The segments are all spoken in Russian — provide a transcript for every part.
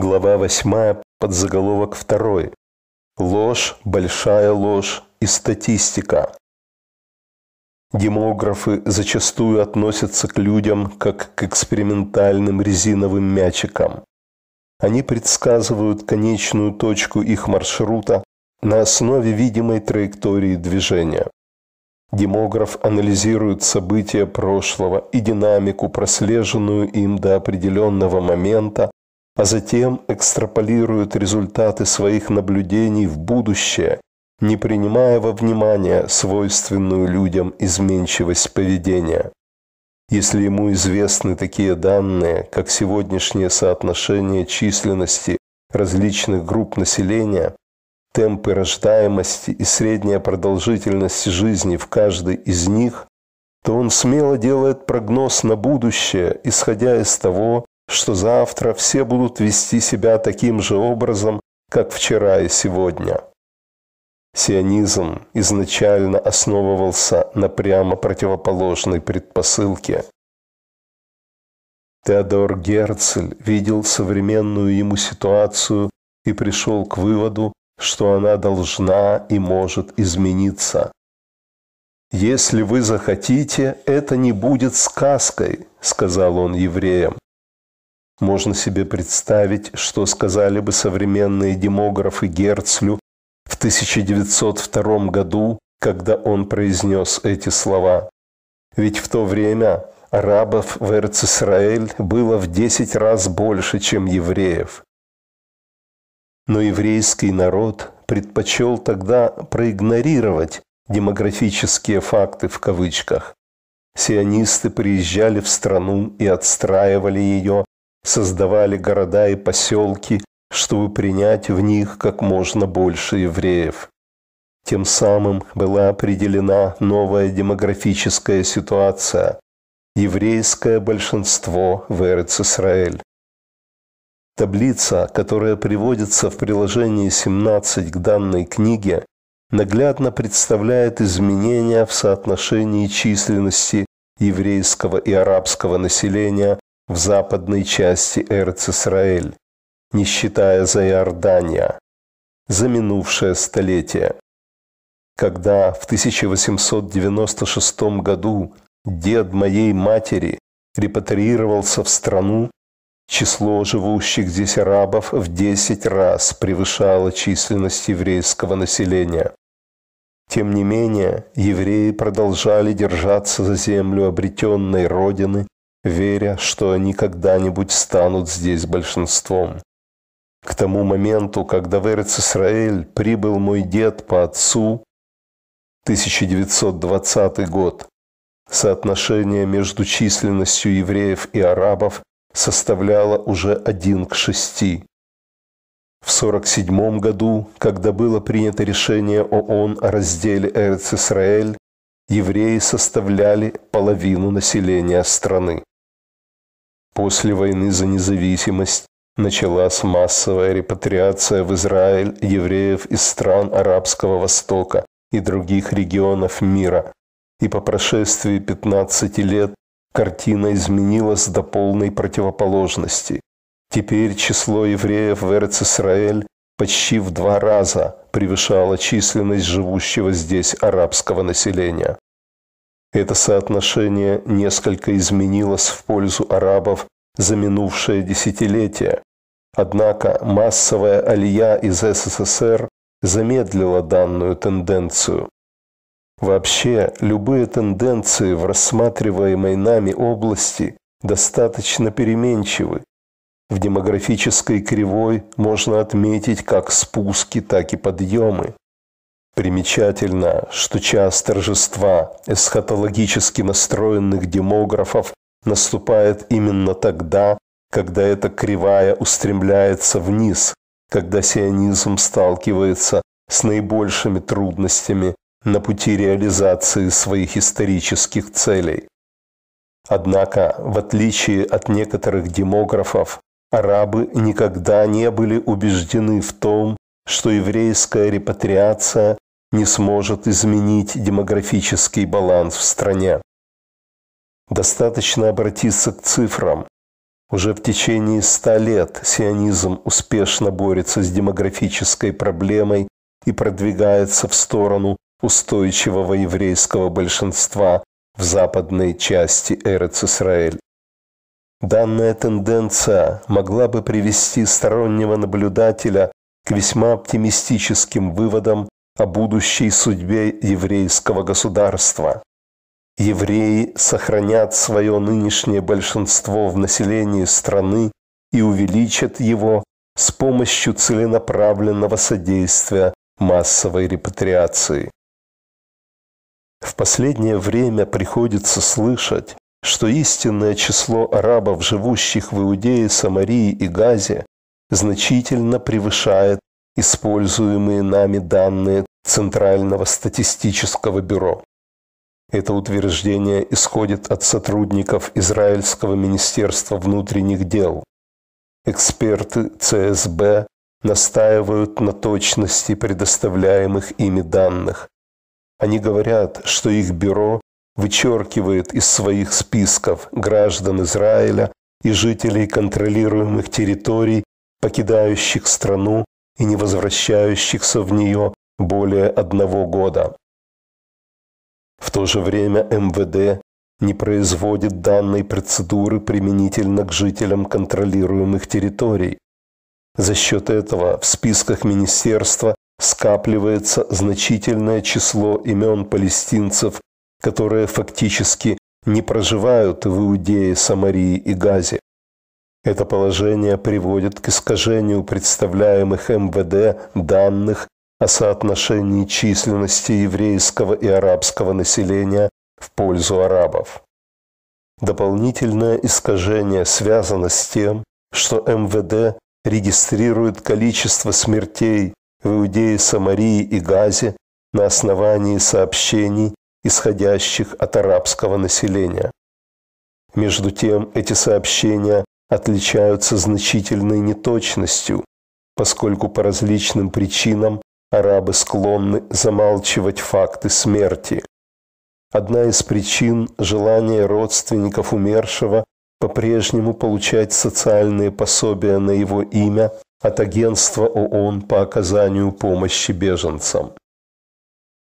глава 8, подзаголовок 2. Ложь, большая ложь и статистика. Демографы зачастую относятся к людям как к экспериментальным резиновым мячикам. Они предсказывают конечную точку их маршрута на основе видимой траектории движения. Демограф анализирует события прошлого и динамику, прослеженную им до определенного момента, а затем экстраполируют результаты своих наблюдений в будущее, не принимая во внимание свойственную людям изменчивость поведения. Если ему известны такие данные, как сегодняшнее соотношение численности различных групп населения, темпы рождаемости и средняя продолжительность жизни в каждой из них, то он смело делает прогноз на будущее, исходя из того, что завтра все будут вести себя таким же образом, как вчера и сегодня. Сионизм изначально основывался на прямо противоположной предпосылке. Теодор Герцель видел современную ему ситуацию и пришел к выводу, что она должна и может измениться. «Если вы захотите, это не будет сказкой», — сказал он евреям. Можно себе представить, что сказали бы современные демографы Герцлю в 1902 году, когда он произнес эти слова. Ведь в то время арабов в Эрцисраэль было в 10 раз больше, чем евреев. Но еврейский народ предпочел тогда проигнорировать демографические факты в кавычках. Сионисты приезжали в страну и отстраивали ее, создавали города и поселки, чтобы принять в них как можно больше евреев. Тем самым была определена новая демографическая ситуация – еврейское большинство в эрец Таблица, которая приводится в приложении 17 к данной книге, наглядно представляет изменения в соотношении численности еврейского и арабского населения в западной части Эрцисраэль, не считая за Иордания, за минувшее столетие. Когда в 1896 году дед моей матери репатриировался в страну, число живущих здесь арабов в 10 раз превышало численность еврейского населения. Тем не менее, евреи продолжали держаться за землю обретенной родины веря, что они когда-нибудь станут здесь большинством. К тому моменту, когда в эрец прибыл мой дед по отцу, 1920 год, соотношение между численностью евреев и арабов составляло уже один к шести. В 1947 году, когда было принято решение ООН о разделе Эрец-Исраэль, евреи составляли половину населения страны. После войны за независимость началась массовая репатриация в Израиль евреев из стран Арабского Востока и других регионов мира. И по прошествии 15 лет картина изменилась до полной противоположности. Теперь число евреев в Эрцисраэль почти в два раза превышало численность живущего здесь арабского населения. Это соотношение несколько изменилось в пользу арабов за минувшее десятилетие. Однако массовая алия из СССР замедлила данную тенденцию. Вообще, любые тенденции в рассматриваемой нами области достаточно переменчивы. В демографической кривой можно отметить как спуски, так и подъемы. Примечательно, что час торжества эсхатологически настроенных демографов наступает именно тогда, когда эта кривая устремляется вниз, когда сионизм сталкивается с наибольшими трудностями на пути реализации своих исторических целей. Однако, в отличие от некоторых демографов, арабы никогда не были убеждены в том, что еврейская репатриация не сможет изменить демографический баланс в стране. Достаточно обратиться к цифрам. Уже в течение ста лет сионизм успешно борется с демографической проблемой и продвигается в сторону устойчивого еврейского большинства в западной части Эрец-Исраэль. Данная тенденция могла бы привести стороннего наблюдателя к весьма оптимистическим выводам о будущей судьбе еврейского государства. Евреи сохранят свое нынешнее большинство в населении страны и увеличат его с помощью целенаправленного содействия массовой репатриации. В последнее время приходится слышать, что истинное число арабов, живущих в Иудее, Самарии и Газе, значительно превышает используемые нами данные Центрального статистического бюро. Это утверждение исходит от сотрудников Израильского министерства внутренних дел. Эксперты ЦСБ настаивают на точности предоставляемых ими данных. Они говорят, что их бюро вычеркивает из своих списков граждан Израиля и жителей контролируемых территорий, покидающих страну и не возвращающихся в нее более одного года. В то же время МВД не производит данной процедуры применительно к жителям контролируемых территорий. За счет этого в списках министерства скапливается значительное число имен палестинцев, которые фактически не проживают в Иудее, Самарии и Газе. Это положение приводит к искажению представляемых МВД данных о соотношении численности еврейского и арабского населения в пользу арабов. Дополнительное искажение связано с тем, что МВД регистрирует количество смертей в Иудее, Самарии и Газе на основании сообщений, исходящих от арабского населения. Между тем, эти сообщения отличаются значительной неточностью, поскольку по различным причинам Арабы склонны замалчивать факты смерти. Одна из причин – желание родственников умершего по-прежнему получать социальные пособия на его имя от агентства ООН по оказанию помощи беженцам.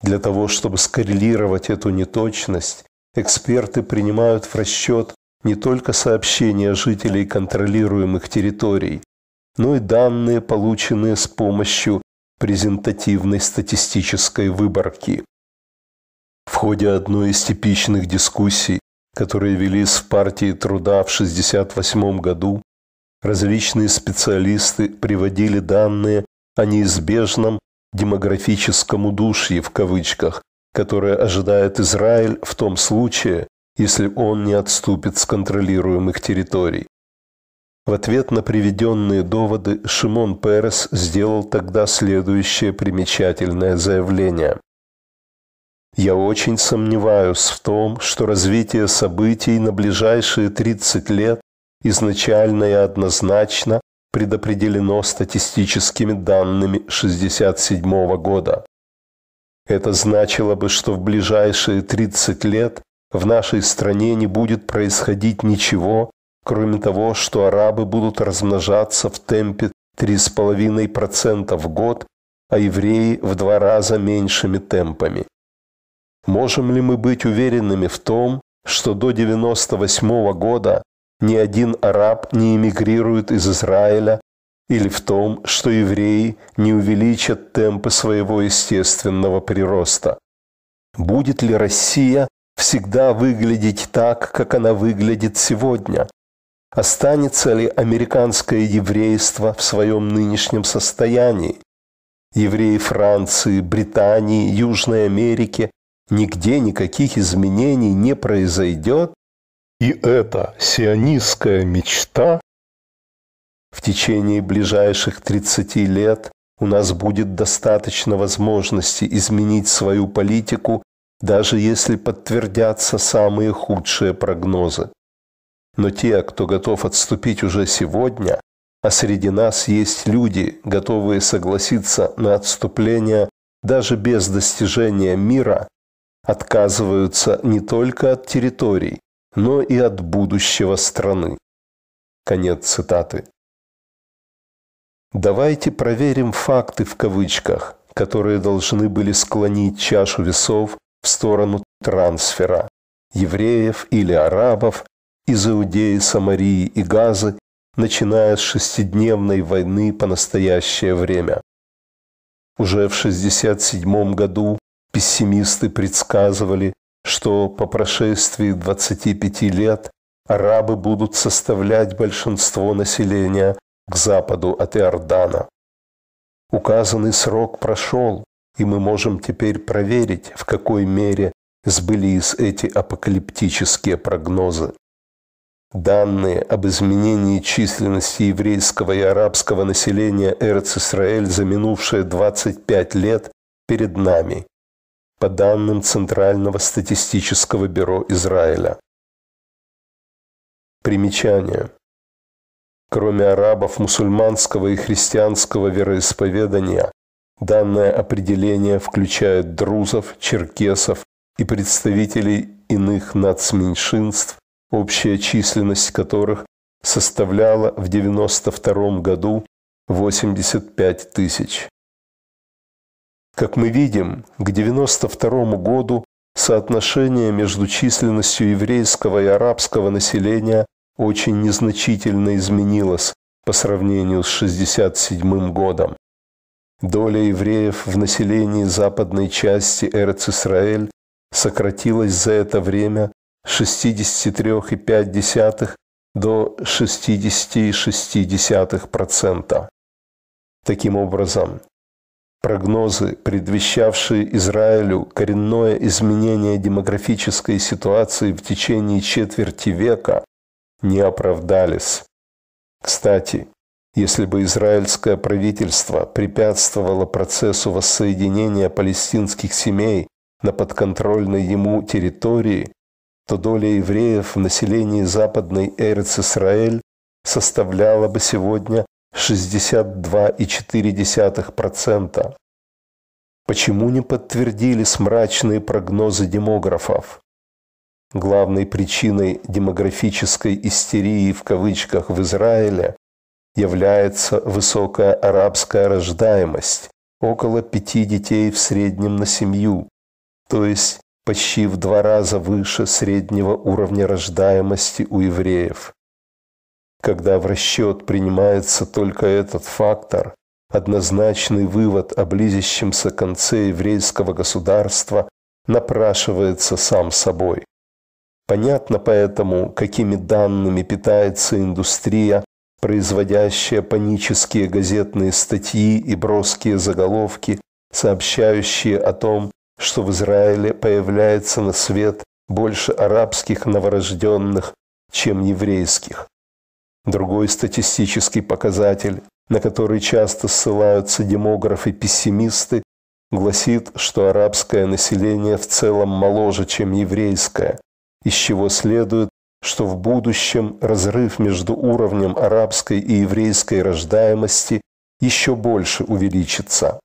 Для того, чтобы скоррелировать эту неточность, эксперты принимают в расчет не только сообщения жителей контролируемых территорий, но и данные, полученные с помощью презентативной статистической выборки. В ходе одной из типичных дискуссий, которые велись в партии труда в 1968 году, различные специалисты приводили данные о неизбежном демографическом удушье в кавычках, которое ожидает Израиль в том случае, если он не отступит с контролируемых территорий. В ответ на приведенные доводы Шимон Перес сделал тогда следующее примечательное заявление. «Я очень сомневаюсь в том, что развитие событий на ближайшие 30 лет изначально и однозначно предопределено статистическими данными 1967 года. Это значило бы, что в ближайшие 30 лет в нашей стране не будет происходить ничего, Кроме того, что арабы будут размножаться в темпе 3,5% в год, а евреи в два раза меньшими темпами. Можем ли мы быть уверенными в том, что до 1998 года ни один араб не эмигрирует из Израиля, или в том, что евреи не увеличат темпы своего естественного прироста? Будет ли Россия всегда выглядеть так, как она выглядит сегодня, Останется ли американское еврейство в своем нынешнем состоянии? Евреи Франции, Британии, Южной Америки нигде никаких изменений не произойдет, и эта сионистская мечта в течение ближайших 30 лет у нас будет достаточно возможности изменить свою политику, даже если подтвердятся самые худшие прогнозы. Но те, кто готов отступить уже сегодня, а среди нас есть люди, готовые согласиться на отступление даже без достижения мира, отказываются не только от территорий, но и от будущего страны. Конец цитаты. Давайте проверим факты в кавычках, которые должны были склонить чашу весов в сторону трансфера евреев или арабов из Иудеи, Самарии и Газы, начиная с шестидневной войны по настоящее время. Уже в 1967 году пессимисты предсказывали, что по прошествии 25 лет арабы будут составлять большинство населения к западу от Иордана. Указанный срок прошел, и мы можем теперь проверить, в какой мере сбылись эти апокалиптические прогнозы. Данные об изменении численности еврейского и арабского населения Эрц-Исраэль за минувшие 25 лет перед нами, по данным Центрального статистического бюро Израиля. Примечание. Кроме арабов мусульманского и христианского вероисповедания, данное определение включает друзов, черкесов и представителей иных нацменьшинств, общая численность которых составляла в 1992 году 85 тысяч. Как мы видим, к 1992 году соотношение между численностью еврейского и арабского населения очень незначительно изменилось по сравнению с 1967 годом. Доля евреев в населении западной части Эрц-Исраэль сократилась за это время 63,5 до 60,6%. Таким образом, прогнозы, предвещавшие Израилю коренное изменение демографической ситуации в течение четверти века, не оправдались. Кстати, если бы израильское правительство препятствовало процессу воссоединения палестинских семей на подконтрольной ему территории, то доля евреев в населении западной Эрец-Исраэль составляла бы сегодня 62,4%. Почему не подтвердились мрачные прогнозы демографов? Главной причиной демографической истерии в кавычках в Израиле является высокая арабская рождаемость, около пяти детей в среднем на семью, то есть почти в два раза выше среднего уровня рождаемости у евреев. Когда в расчет принимается только этот фактор, однозначный вывод о близящемся конце еврейского государства напрашивается сам собой. Понятно поэтому, какими данными питается индустрия, производящая панические газетные статьи и броские заголовки, сообщающие о том, что в Израиле появляется на свет больше арабских новорожденных, чем еврейских. Другой статистический показатель, на который часто ссылаются демографы-пессимисты, гласит, что арабское население в целом моложе, чем еврейское, из чего следует, что в будущем разрыв между уровнем арабской и еврейской рождаемости еще больше увеличится.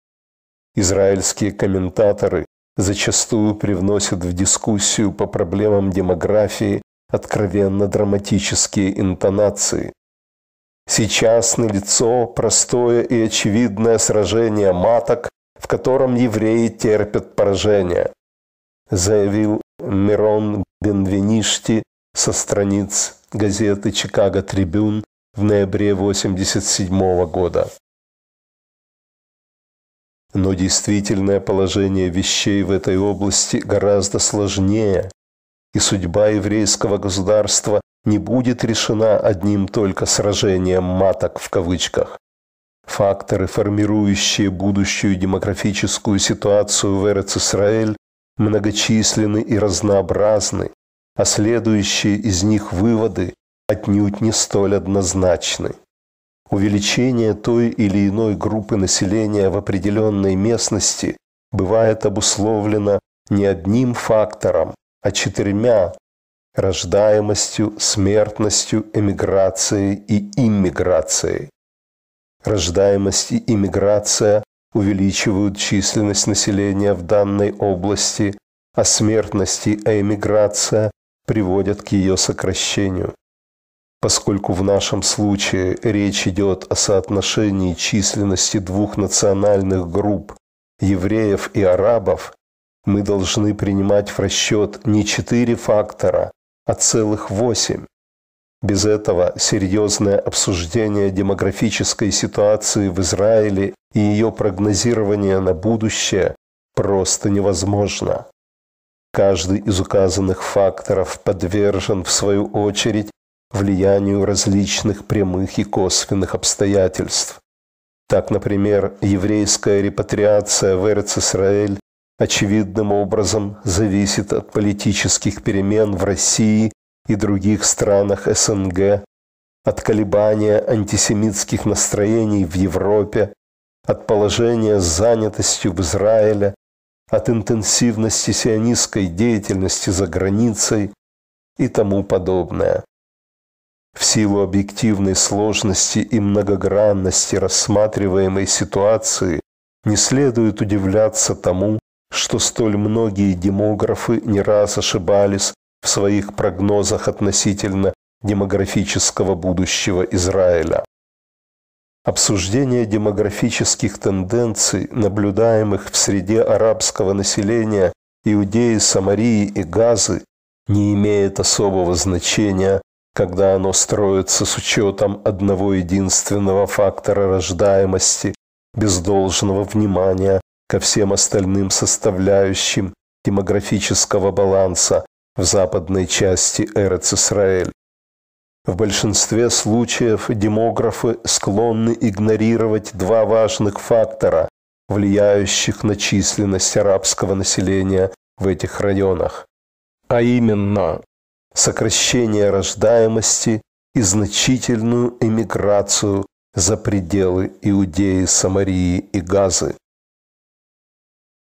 Израильские комментаторы зачастую привносят в дискуссию по проблемам демографии откровенно драматические интонации. Сейчас налицо простое и очевидное сражение маток, в котором евреи терпят поражение, заявил Мирон Бенвеништи со страниц газеты «Чикаго Трибюн» в ноябре 1987 года. Но действительное положение вещей в этой области гораздо сложнее, и судьба еврейского государства не будет решена одним только сражением «маток» в кавычках. Факторы, формирующие будущую демографическую ситуацию в Эрец-Исраэль, многочисленны и разнообразны, а следующие из них выводы отнюдь не столь однозначны. Увеличение той или иной группы населения в определенной местности бывает обусловлено не одним фактором, а четырьмя – рождаемостью, смертностью, эмиграцией и иммиграцией. Рождаемость и иммиграция увеличивают численность населения в данной области, а смертность и эмиграция приводят к ее сокращению поскольку в нашем случае речь идет о соотношении численности двух национальных групп – евреев и арабов, мы должны принимать в расчет не четыре фактора, а целых восемь. Без этого серьезное обсуждение демографической ситуации в Израиле и ее прогнозирование на будущее просто невозможно. Каждый из указанных факторов подвержен, в свою очередь, влиянию различных прямых и косвенных обстоятельств. Так, например, еврейская репатриация в Эрцисраэль очевидным образом зависит от политических перемен в России и других странах СНГ, от колебания антисемитских настроений в Европе, от положения с занятостью в Израиле, от интенсивности сионистской деятельности за границей и тому подобное. В силу объективной сложности и многогранности рассматриваемой ситуации не следует удивляться тому, что столь многие демографы не раз ошибались в своих прогнозах относительно демографического будущего Израиля. Обсуждение демографических тенденций, наблюдаемых в среде арабского населения Иудеи, Самарии и Газы, не имеет особого значения когда оно строится с учетом одного единственного фактора рождаемости, без должного внимания ко всем остальным составляющим демографического баланса в западной части Эрец-Исраэль. В большинстве случаев демографы склонны игнорировать два важных фактора, влияющих на численность арабского населения в этих районах, а именно сокращение рождаемости и значительную эмиграцию за пределы Иудеи, Самарии и Газы.